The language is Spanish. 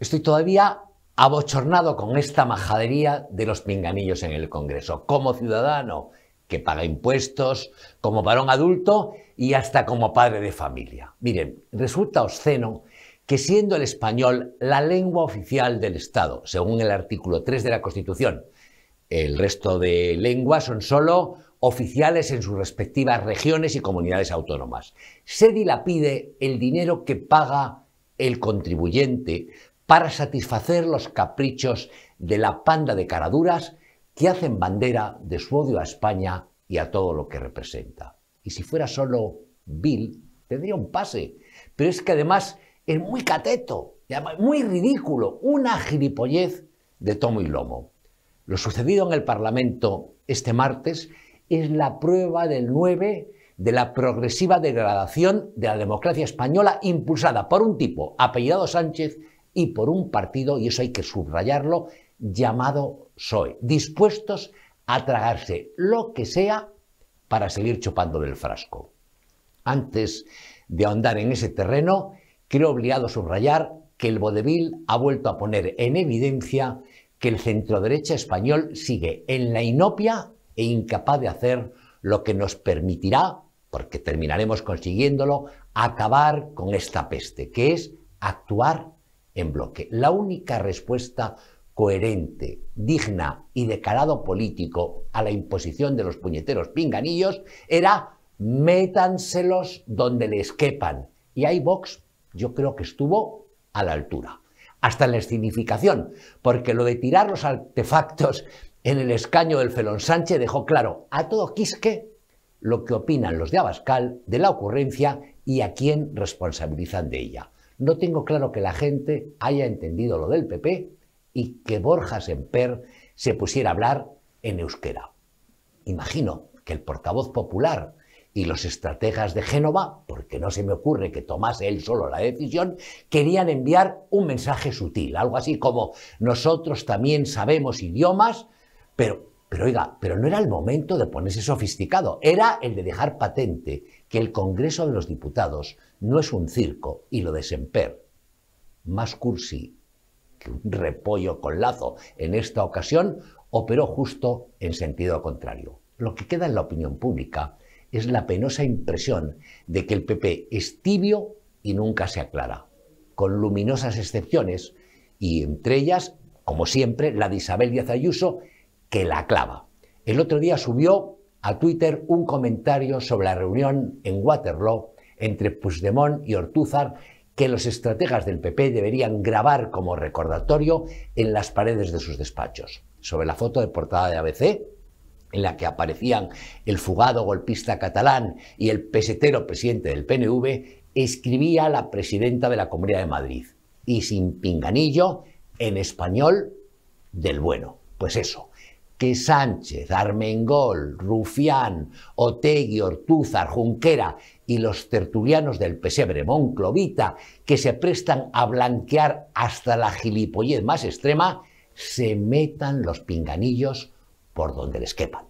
Estoy todavía abochornado con esta majadería de los pinganillos en el Congreso, como ciudadano que paga impuestos, como varón adulto y hasta como padre de familia. Miren, resulta obsceno que siendo el español la lengua oficial del Estado, según el artículo 3 de la Constitución, el resto de lenguas son solo oficiales en sus respectivas regiones y comunidades autónomas. Se dilapide el dinero que paga el contribuyente para satisfacer los caprichos de la panda de caraduras que hacen bandera de su odio a España y a todo lo que representa. Y si fuera solo Bill, tendría un pase. Pero es que además es muy cateto, muy ridículo, una gilipollez de tomo y lomo. Lo sucedido en el Parlamento este martes es la prueba del 9 de la progresiva degradación de la democracia española impulsada por un tipo apellidado Sánchez y por un partido, y eso hay que subrayarlo, llamado soy dispuestos a tragarse lo que sea para seguir chupando del frasco. Antes de ahondar en ese terreno, creo obligado subrayar que el vodevil ha vuelto a poner en evidencia que el centro-derecha español sigue en la inopia e incapaz de hacer lo que nos permitirá, porque terminaremos consiguiéndolo, acabar con esta peste, que es actuar en bloque. La única respuesta coherente, digna y de calado político a la imposición de los puñeteros pinganillos era métanselos donde les quepan. Y ahí Vox yo creo que estuvo a la altura, hasta en la escenificación, porque lo de tirar los artefactos en el escaño del Felón Sánchez dejó claro a todo Quisque lo que opinan los de Abascal de la ocurrencia y a quién responsabilizan de ella. No tengo claro que la gente haya entendido lo del PP y que Borja Semper se pusiera a hablar en euskera. Imagino que el portavoz popular y los estrategas de Génova, porque no se me ocurre que tomase él solo la decisión, querían enviar un mensaje sutil, algo así como nosotros también sabemos idiomas, pero pero oiga, pero no era el momento de ponerse sofisticado, era el de dejar patente que el Congreso de los Diputados no es un circo y lo de Semper, más cursi que un repollo con lazo, en esta ocasión operó justo en sentido contrario. Lo que queda en la opinión pública es la penosa impresión de que el PP es tibio y nunca se aclara, con luminosas excepciones, y entre ellas, como siempre, la de Isabel Díaz Ayuso, que la clava. El otro día subió a Twitter un comentario sobre la reunión en Waterloo entre Puigdemont y Ortúzar que los estrategas del PP deberían grabar como recordatorio en las paredes de sus despachos. Sobre la foto de portada de ABC, en la que aparecían el fugado golpista catalán y el pesetero presidente del PNV, escribía la presidenta de la Comunidad de Madrid, y sin pinganillo, en español del bueno. Pues eso, que Sánchez, Armengol, Rufián, Otegui, Ortúzar, Junquera y los tertulianos del pesebre e Monclovita, que se prestan a blanquear hasta la gilipollez más extrema, se metan los pinganillos por donde les quepan.